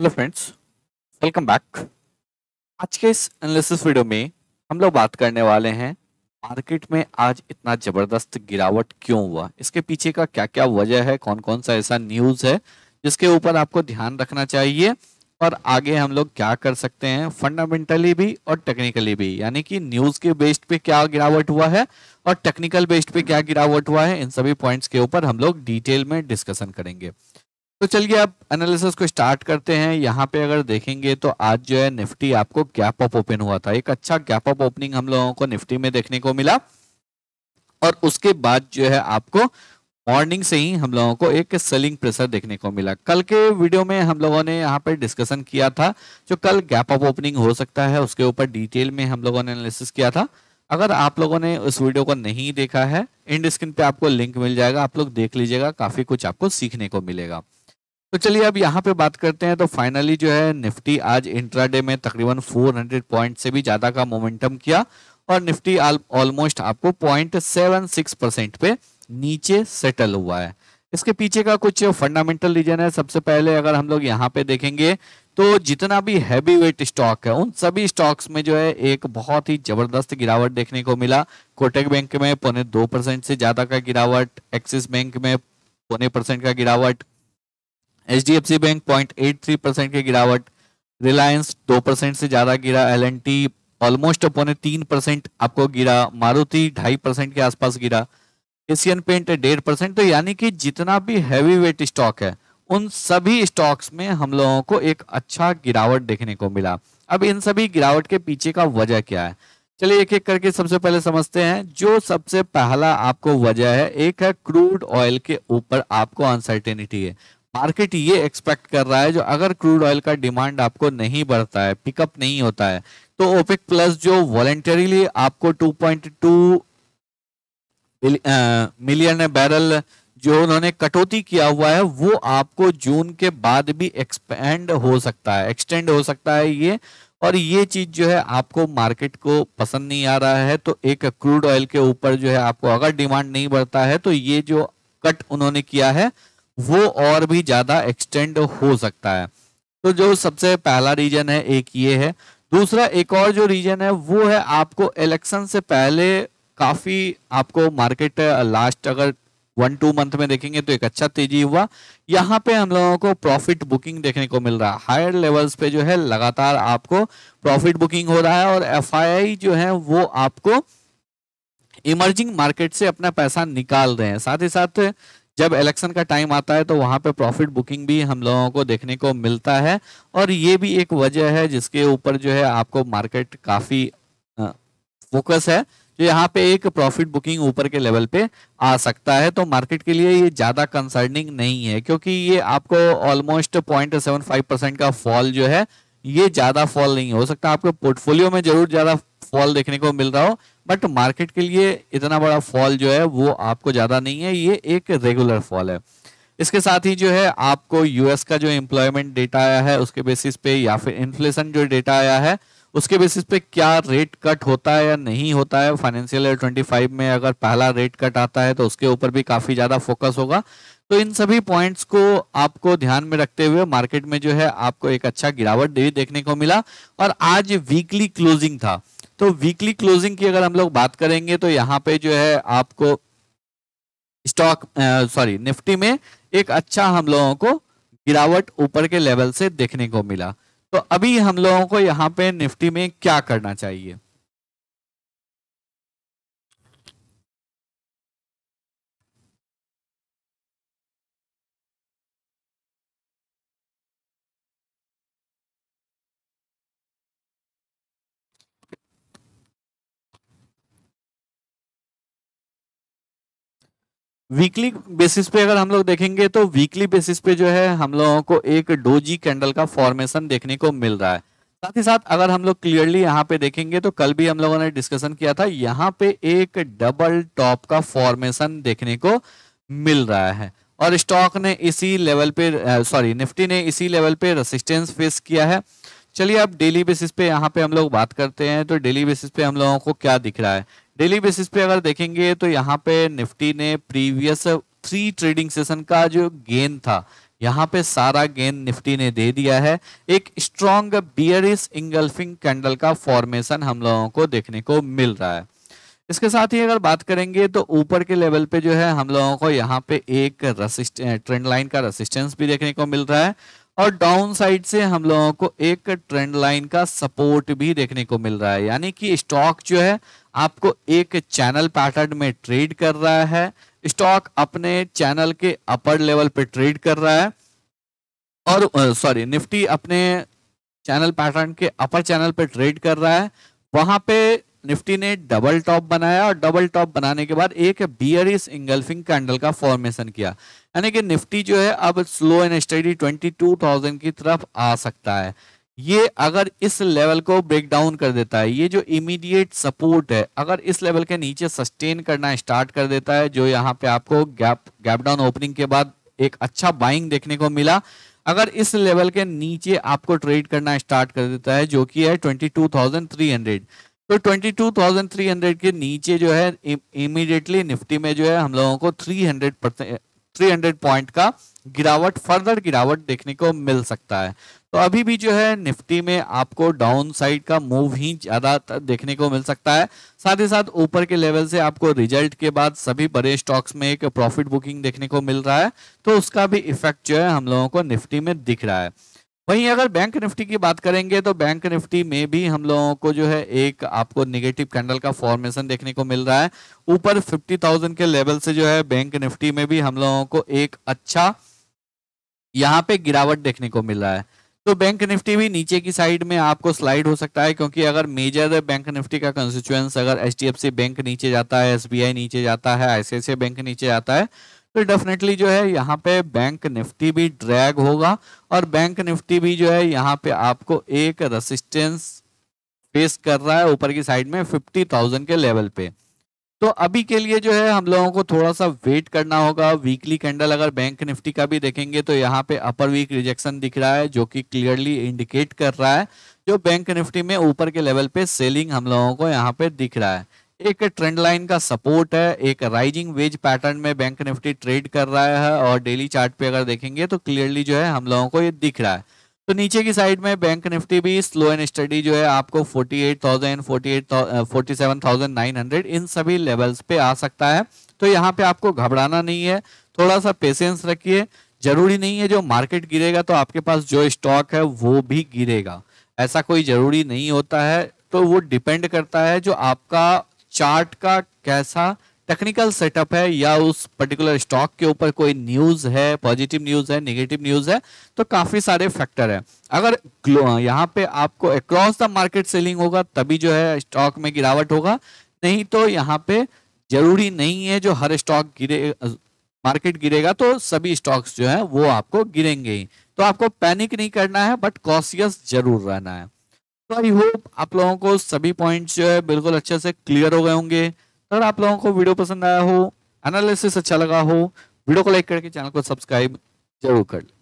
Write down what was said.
hello friends welcome back आज के इस एनालिसिस वीडियो में हम लोग बात करने वाले हैं मार्केट में आज इतना ज़बरदस्त गिरावट क्यों हुआ इसके पीछे का क्या क्या वजह है कौन कौन सा ऐसा न्यूज़ है जिसके ऊपर आपको ध्यान रखना चाहिए और आगे हम लोग क्या कर सकते हैं फंडामेंटली भी और टेक्निकली भी यानी कि न्यूज़ के बेस्ड पे क्या गिरावट हुआ है और टेक्निकल बेस्ड पे क्या गिरावट हुआ है इन सभी पॉइंट्स के ऊपर हम लोग डिटेल में डिस्कशन करेंगे तो चलिए अब एनालिसिस को स्टार्ट करते हैं यहाँ पे अगर देखेंगे तो आज जो है निफ्टी आपको गैप अप ओपन हुआ था एक अच्छा गैप अप ओपनिंग हम लोगों को निफ्टी में देखने को मिला और उसके बाद जो है आपको मॉर्निंग से ही हम लोगों को एक सेलिंग प्रेशर देखने को मिला कल के वीडियो में हम लोगों ने यहाँ पर डिस्कशन किया था जो कल गैप अप ओपनिंग हो सकता है उसके ऊपर डिटेल में हम लोगों ने एनालिसिस किया था अगर आप लोगों ने उस वीडियो को नहीं देखा है इंड स्क्रीन पे आपको लिंक मिल जाएगा आप लोग देख लीजिएगा काफी कुछ आपको सीखने को मिलेगा तो चलिए अब यहाँ पे बात करते हैं तो फाइनली जो है निफ्टी आज इंट्राडे में तकरीबन 400 पॉइंट से भी ज़्यादा का मोमेंटम किया और निफ्टी ऑलमोस्ट आपको पॉइंट सेवन सिक्स परसेंट पे नीचे सेटल हुआ है इसके पीछे का कुछ फंडामेंटल रीजन है सबसे पहले अगर हम लोग यहाँ पे देखेंगे तो जितना भी हैवी वेट स्टॉक है उन सभी स्टॉक्स में जो है एक बहुत ही जबरदस्त गिरावट देखने को मिला कोटक बैंक में पौने दो परसेंट से ज्यादा का गिरावट एक्सिस बैंक में पौने परसेंट का गिरावट H D F C bank point eight three percent की गिरावट रिलायंस दो परसेंट से ज़्यादा गिरा एल एन टी ऑलमोस्ट पौने तीन परसेंट आपको गिरा मारुति ढाई परसेंट के आसपास गिरा एशियन पेंट डेढ़ परसेंट तो यानी कि जितना भी हैवी वेट स्टॉक है उन सभी स्टॉक्स में हम लोगों को एक अच्छा गिरावट देखने को मिला अब इन सभी गिरावट के पीछे का वजह क्या है चलिए एक एक करके सबसे पहले समझते हैं जो सबसे पहला आपको वजह है एक है क्रूड ऑयल के ऊपर आपको अनसर्टेनिटी है मार्केट ये एक्सपेक्ट कर रहा है जो अगर क्रूड ऑयल का डिमांड आपको नहीं बढ़ता है पिकअप नहीं होता है तो ओपिक प्लस जो वॉलेंटरीली आपको 2.2 मिलियन बैरल जो उन्होंने कटौती किया हुआ है वो आपको जून के बाद भी एक्सपेंड हो सकता है एक्सटेंड हो सकता है ये और ये चीज जो है आपको मार्केट को पसंद नहीं आ रहा है तो एक क्रूड ऑयल के ऊपर जो है आपको अगर डिमांड नहीं बढ़ता है तो ये जो कट उन्होंने किया है वो और भी ज़्यादा एक्सटेंड हो सकता है तो जो सबसे पहला रीजन है एक ये है दूसरा एक और जो रीजन है वो है आपको इलेक्शन से पहले काफ़ी आपको मार्केट लास्ट अगर वन टू मंथ में देखेंगे तो एक अच्छा तेजी हुआ यहाँ पे हम लोगों को प्रॉफिट बुकिंग देखने को मिल रहा है हायर लेवल्स पे जो है लगातार आपको प्रॉफिट बुकिंग हो रहा है और एफ जो है वो आपको इमर्जिंग मार्केट से अपना पैसा निकाल रहे हैं साथ ही साथ जब इलेक्शन का टाइम आता है तो वहां पे प्रॉफिट बुकिंग भी हम लोगों को देखने को मिलता है और ये भी एक वजह है जिसके ऊपर जो है आपको मार्केट काफ़ी फोकस है जो तो यहाँ पे एक प्रॉफिट बुकिंग ऊपर के लेवल पे आ सकता है तो मार्केट के लिए ये ज़्यादा कंसर्निंग नहीं है क्योंकि ये आपको almost point seven five percent का फॉल जो है ये ज़्यादा फॉल नहीं हो सकता आपके पोर्टफोलियो में जरूर ज़्यादा फॉल देखने को मिल रहा हो बट मार्केट के लिए इतना बड़ा फॉल जो है वो आपको ज़्यादा नहीं है ये एक रेगुलर फॉल है इसके साथ ही जो है आपको यूएस का जो एम्प्लॉयमेंट डेटा आया है उसके बेसिस पे या फिर इन्फ्लेशन जो डेटा आया है उसके बेसिस पे क्या रेट कट होता है या नहीं होता है फाइनेंशियल ईयर 25 में अगर पहला रेट कट आता है तो उसके ऊपर भी काफ़ी ज़्यादा फोकस होगा तो इन सभी पॉइंट्स को आपको ध्यान में रखते हुए मार्केट में जो है आपको एक अच्छा गिरावट भी देखने को मिला और आज वीकली क्लोजिंग था तो वीकली क्लोजिंग की अगर हम लोग बात करेंगे तो यहाँ पे जो है आपको स्टॉक सॉरी निफ्टी में एक अच्छा हम लोगों को गिरावट ऊपर के लेवल से देखने को मिला तो अभी हम लोगों को यहाँ पे निफ्टी में क्या करना चाहिए वीकली बेसिस पे अगर हम लोग देखेंगे तो वीकली बेसिस पे जो है हम लोगों को एक डोजी कैंडल का फॉर्मेशन देखने को मिल रहा है साथ ही साथ अगर हम लोग क्लियरली यहाँ पे देखेंगे तो कल भी हम लोगों ने डिस्कशन किया था यहाँ पे एक डबल टॉप का फॉर्मेशन देखने को मिल रहा है और स्टॉक ने इसी लेवल पे सॉरी निफ्टी ने इसी लेवल पे रेसिस्टेंस फेस किया है चलिए अब डेली बेसिस पे यहाँ पे हम लोग बात करते हैं तो डेली बेसिस पे हम लोगों को क्या दिख रहा है डेली बेसिस पे अगर देखेंगे तो यहाँ पे निफ्टी ने प्रीवियस थ्री ट्रेडिंग सेशन का जो गेन था यहाँ पे सारा गेन निफ्टी ने दे दिया है एक स्ट्रॉन्ग बियरिस इंगल्फिंग कैंडल का फॉर्मेशन हम लोगों को देखने को मिल रहा है इसके साथ ही अगर बात करेंगे तो ऊपर के लेवल पे जो है हम लोगों को यहाँ पे एक ट्रेंड लाइन का रेसिस्टेंस भी देखने को मिल रहा है और डाउन साइड से हम लोगों को एक ट्रेंड लाइन का सपोर्ट भी देखने को मिल रहा है यानी कि स्टॉक जो है आपको एक चैनल पैटर्न में ट्रेड कर रहा है स्टॉक अपने चैनल के अपर लेवल पे ट्रेड कर रहा है और सॉरी निफ्टी अपने चैनल पैटर्न के अपर चैनल पे ट्रेड कर रहा है वहां पे निफ्टी ने डबल टॉप बनाया और डबल टॉप बनाने के बाद एक बियरिस इंगल्फिंग कैंडल का फॉर्मेशन किया यानी कि निफ्टी जो है अब स्लो एंड स्टडी 22,000 की तरफ आ सकता है ये अगर इस लेवल को ब्रेक डाउन कर देता है ये जो इमीडिएट सपोर्ट है अगर इस लेवल के नीचे सस्टेन करना स्टार्ट कर देता है जो यहाँ पे आपको गैप गैप डाउन ओपनिंग के बाद एक अच्छा बाइंग देखने को मिला अगर इस लेवल के नीचे आपको ट्रेड करना स्टार्ट कर देता है जो कि है twenty two thousand three hundred तो 22,300 के नीचे जो है इमीडिएटली निफ्टी में जो है हम लोगों को 300 परसेंट थ्री पॉइंट का गिरावट फर्दर गिरावट देखने को मिल सकता है तो अभी भी जो है निफ्टी में आपको डाउन साइड का मूव ही ज़्यादा देखने को मिल सकता है साथ ही साथ ऊपर के लेवल से आपको रिजल्ट के बाद सभी बड़े स्टॉक्स में एक प्रॉफिट बुकिंग देखने को मिल रहा है तो उसका भी इफेक्ट जो है हम लोगों को निफ्टी में दिख रहा है वहीं अगर बैंक निफ्टी की बात करेंगे तो बैंक निफ्टी में भी हम लोगों को जो है एक आपको निगेटिव कैंडल का फॉर्मेशन देखने को मिल रहा है ऊपर 50,000 के लेवल से जो है बैंक निफ्टी में भी हम लोगों को एक अच्छा यहाँ पे गिरावट देखने को मिल रहा है तो बैंक निफ्टी भी नीचे की साइड में आपको स्लाइड हो सकता है क्योंकि अगर मेजर बैंक निफ्टी का कंस्टिट्यूएंस अगर एच बैंक नीचे जाता है एस नीचे जाता है आईसीआईसी बैंक नीचे जाता है तो डेफिनेटली जो है यहाँ पे बैंक निफ्टी भी ड्रैग होगा और बैंक निफ्टी भी जो है यहाँ पे आपको एक रेसिस्टेंस फेस कर रहा है ऊपर की साइड में फिफ्टी थाउजेंड के लेवल पे तो अभी के लिए जो है हम लोगों को थोड़ा सा वेट करना होगा वीकली कैंडल अगर बैंक निफ्टी का भी देखेंगे तो यहाँ पे अपर वीक रिजेक्शन दिख रहा है जो कि क्लियरली इंडिकेट कर रहा है जो बैंक निफ्टी में ऊपर के लेवल पे सेलिंग हम लोगों को यहाँ पे दिख रहा है एक ट्रेंड लाइन का सपोर्ट है एक राइजिंग वेज पैटर्न में बैंक निफ्टी ट्रेड कर रहा है और डेली चार्ट पे अगर देखेंगे तो क्लियरली जो है हम लोगों को ये दिख रहा है तो नीचे की साइड में बैंक निफ्टी भी स्लो एंड स्टडी जो है आपको 48,000, 48, 47,900 इन सभी लेवल्स पे आ सकता है तो यहाँ पे आपको घबराना नहीं है थोड़ा सा पेशेंस रखिए जरूरी नहीं है जो मार्केट गिरेगा तो आपके पास जो स्टॉक है वो भी गिरेगा ऐसा कोई जरूरी नहीं होता है तो वो डिपेंड करता है जो आपका चार्ट का कैसा टेक्निकल सेटअप है या उस पर्टिकुलर स्टॉक के ऊपर कोई न्यूज है पॉजिटिव न्यूज है नेगेटिव न्यूज है तो काफी सारे फैक्टर है अगर यहाँ पे आपको अक्रॉस द मार्केट सेलिंग होगा तभी जो है स्टॉक में गिरावट होगा नहीं तो यहाँ पे जरूरी नहीं है जो हर स्टॉक गिरे मार्केट गिरेगा तो सभी स्टॉक्स जो है वो आपको गिरेंगे ही तो आपको पैनिक नहीं करना है बट कॉशियस जरूर रहना है तो आई होप आप लोगों को सभी पॉइंट्स जो है बिल्कुल अच्छे से क्लियर हो गए होंगे अगर आप लोगों को वीडियो पसंद आया हो एनालिसिस अच्छा लगा हो वीडियो को लाइक करके चैनल को सब्सक्राइब जरूर कर लें